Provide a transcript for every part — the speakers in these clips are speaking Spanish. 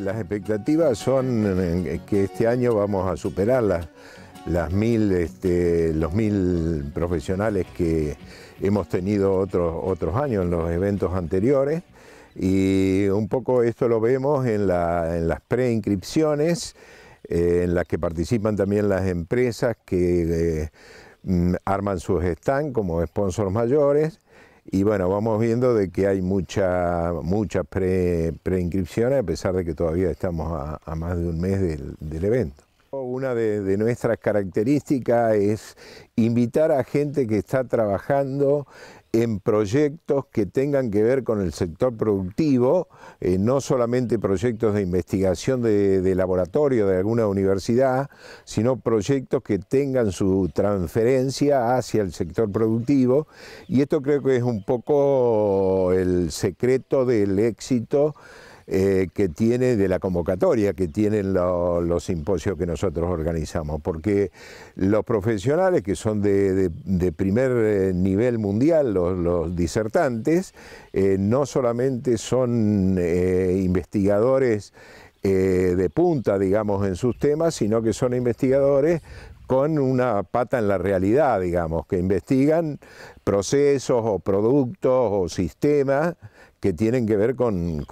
las expectativas son eh, que este año vamos a superar las, este, los mil profesionales que hemos tenido otros, años en los eventos anteriores. Y un poco esto lo vemos en, las preinscripciones, eh, en las que participan también las empresas que eh, mm, arman sus stands como sponsors mayores y bueno, vamos viendo de que hay mucha, muchas pre, preinscripciones, a pesar de que todavía estamos a, más de un mes del evento. Una de, nuestras características es invitar a gente que está trabajando en proyectos que tengan que ver con el sector productivo, eh, no solamente proyectos de investigación de, laboratorio de alguna universidad, sino proyectos que tengan su transferencia hacia el sector productivo. Y esto creo que es un poco el secreto del éxito eh, que tiene de la convocatoria, que tienen los simposios que nosotros organizamos, porque los profesionales que son de, primer eh, nivel mundial, los, disertantes, eh, no solamente son investigadores de punta, digamos, en sus temas, sino que son investigadores con una pata en la realidad, digamos, que investigan procesos o productos o sistemas que tienen que ver con,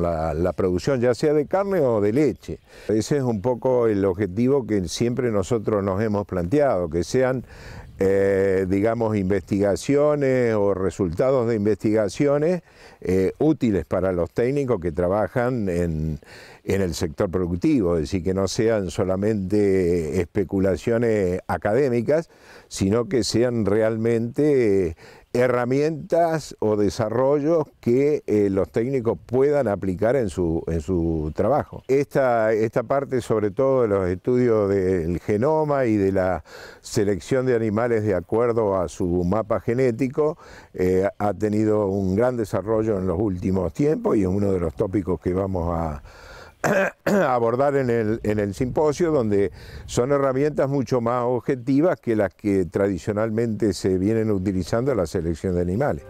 la, la, producción, ya sea de carne o de leche. Ese es un poco el objetivo que siempre nosotros nos hemos planteado, que sean eh, digamos, investigaciones o resultados de investigaciones eh, útiles para los técnicos que trabajan en, en el sector productivo, es decir, que no sean solamente especulaciones académicas, sino que sean realmente herramientas o desarrollos que eh, los técnicos puedan aplicar en su, en su trabajo. Esta, esta parte sobre todo de los estudios del genoma y de la selección de animales de acuerdo a su mapa genético eh, ha tenido un gran desarrollo en los últimos tiempos y es uno de los tópicos que vamos a abordar en el, en el simposio, donde son herramientas mucho más objetivas que las que tradicionalmente se vienen utilizando en la selección de animales.